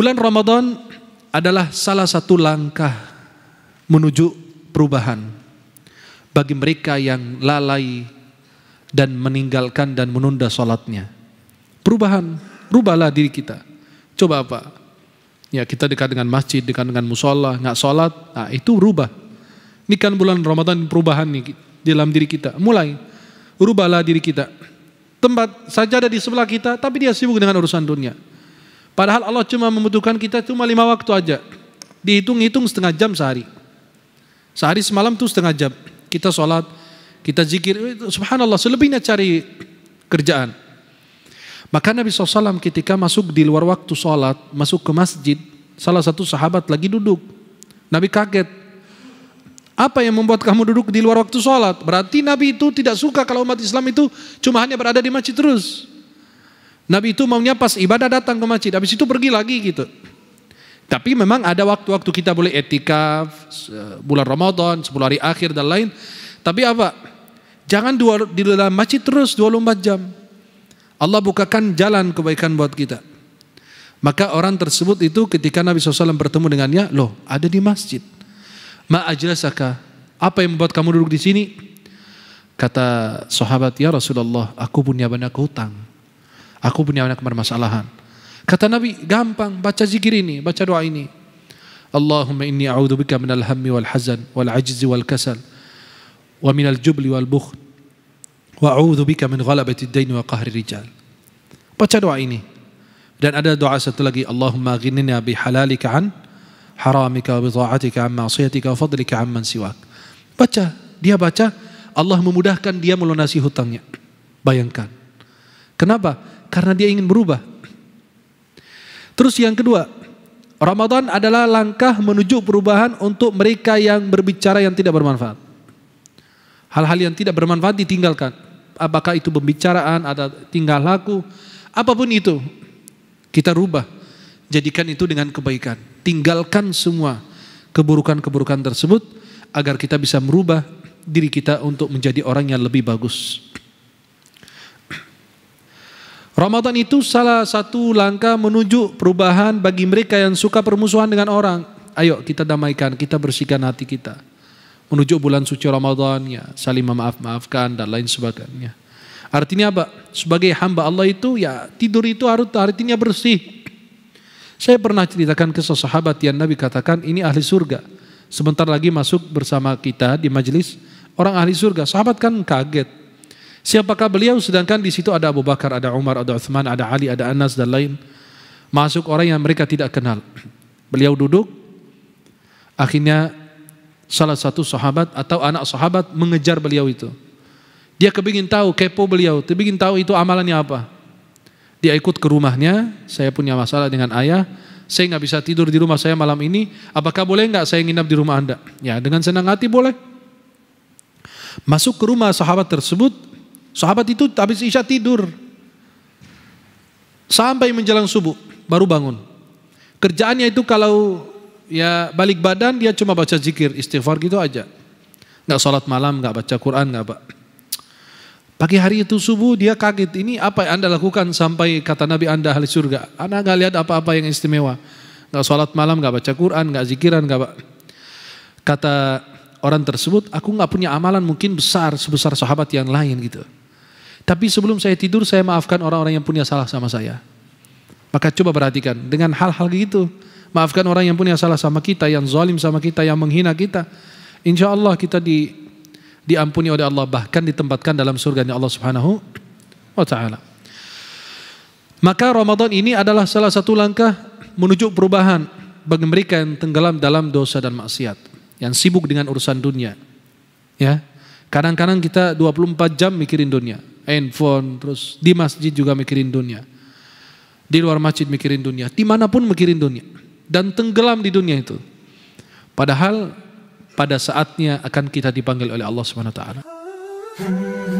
Bulan Ramadan adalah salah satu langkah menuju perubahan bagi mereka yang lalai dan meninggalkan dan menunda sholatnya. Perubahan, rubahlah diri kita. Coba apa? Ya kita dekat dengan masjid, dekat dengan musola, nggak sholat, nah itu rubah. Ini kan bulan Ramadan perubahan nih di dalam diri kita. Mulai, rubahlah diri kita. Tempat saja ada di sebelah kita, tapi dia sibuk dengan urusan dunia Padahal Allah cuma membutuhkan kita cuma lima waktu aja. Dihitung-hitung setengah jam sehari. Sehari semalam tuh setengah jam. Kita sholat, kita zikir. Subhanallah, selebihnya cari kerjaan. Maka Nabi SAW ketika masuk di luar waktu sholat, masuk ke masjid, salah satu sahabat lagi duduk. Nabi kaget. Apa yang membuat kamu duduk di luar waktu sholat? Berarti Nabi itu tidak suka kalau umat Islam itu cuma hanya berada di masjid terus. Nabi itu maunya pas ibadah datang ke masjid, habis itu pergi lagi gitu. Tapi memang ada waktu-waktu kita boleh etikaf, bulan Ramadan, 10 hari akhir dan lain. Tapi apa? Jangan dua, di dalam masjid terus 24 jam. Allah bukakan jalan kebaikan buat kita. Maka orang tersebut itu ketika Nabi SAW bertemu dengannya, loh ada di masjid. Ma'ajlasaka, apa yang membuat kamu duduk di sini? Kata sahabat, ya Rasulullah, aku punya banyak hutang. Aku punya anak permasalahan. Kata Nabi, gampang baca zikir ini, baca doa ini. Allahumma inni bika minal hammi wal hazan wal ajzi wal kasal wa minal jubli wal bukh wa bika min ghalabati ad-dain wa qahri rijal. Baca doa ini. Dan ada doa satu lagi, Allahumma ghinina bi halalika an haramika wa bi ta'atika an ma'asiyatika wa fadlika man siwak. Baca, dia baca, Allah memudahkan dia melunasi hutangnya. Bayangkan. Kenapa? karena dia ingin berubah. Terus yang kedua, Ramadan adalah langkah menuju perubahan untuk mereka yang berbicara yang tidak bermanfaat. Hal-hal yang tidak bermanfaat ditinggalkan. Apakah itu pembicaraan, ada tinggal laku, apapun itu. Kita rubah. Jadikan itu dengan kebaikan. Tinggalkan semua keburukan-keburukan tersebut agar kita bisa merubah diri kita untuk menjadi orang yang lebih bagus. Ramadan itu salah satu langkah menuju perubahan bagi mereka yang suka permusuhan dengan orang. Ayo kita damaikan, kita bersihkan hati kita. Menuju bulan suci Ramadan, ya, saling memaaf-maafkan dan lain sebagainya. Artinya apa? Sebagai hamba Allah itu ya tidur itu harus artinya bersih. Saya pernah ceritakan ke sahabat yang Nabi katakan ini ahli surga. Sebentar lagi masuk bersama kita di majelis orang ahli surga. Sahabat kan kaget. Siapakah beliau? Sedangkan di situ ada Abu Bakar, ada Umar, ada Uthman, ada Ali, ada Anas dan lain. Masuk orang yang mereka tidak kenal. Beliau duduk. Akhirnya salah satu sahabat atau anak sahabat mengejar beliau itu. Dia kepingin tahu, kepo beliau, kepingin tahu itu amalannya apa. Dia ikut ke rumahnya, saya punya masalah dengan ayah, saya nggak bisa tidur di rumah saya malam ini, apakah boleh nggak saya nginap di rumah anda? Ya, dengan senang hati boleh. Masuk ke rumah sahabat tersebut, Sahabat itu habis Isya tidur. Sampai menjelang subuh baru bangun. Kerjaannya itu kalau ya balik badan dia cuma baca zikir, istighfar gitu aja. Nggak sholat malam, nggak baca Quran, nggak apa. Pagi hari itu subuh dia kaget. Ini apa yang anda lakukan sampai kata Nabi anda ahli surga? Anda nggak lihat apa-apa yang istimewa. Nggak sholat malam, nggak baca Quran, nggak zikiran, nggak apa. Kata orang tersebut, aku nggak punya amalan mungkin besar sebesar sahabat yang lain gitu. Tapi sebelum saya tidur saya maafkan orang-orang yang punya salah sama saya. Maka coba perhatikan dengan hal-hal gitu. Maafkan orang yang punya salah sama kita, yang zalim sama kita, yang menghina kita. Insya Allah kita di, diampuni oleh Allah bahkan ditempatkan dalam surga Nya Allah Subhanahu wa taala. Maka Ramadan ini adalah salah satu langkah menuju perubahan bagi mereka yang tenggelam dalam dosa dan maksiat, yang sibuk dengan urusan dunia. Ya. Kadang-kadang kita 24 jam mikirin dunia handphone, terus di masjid juga mikirin dunia. Di luar masjid mikirin dunia, dimanapun mikirin dunia. Dan tenggelam di dunia itu. Padahal pada saatnya akan kita dipanggil oleh Allah Subhanahu wa taala.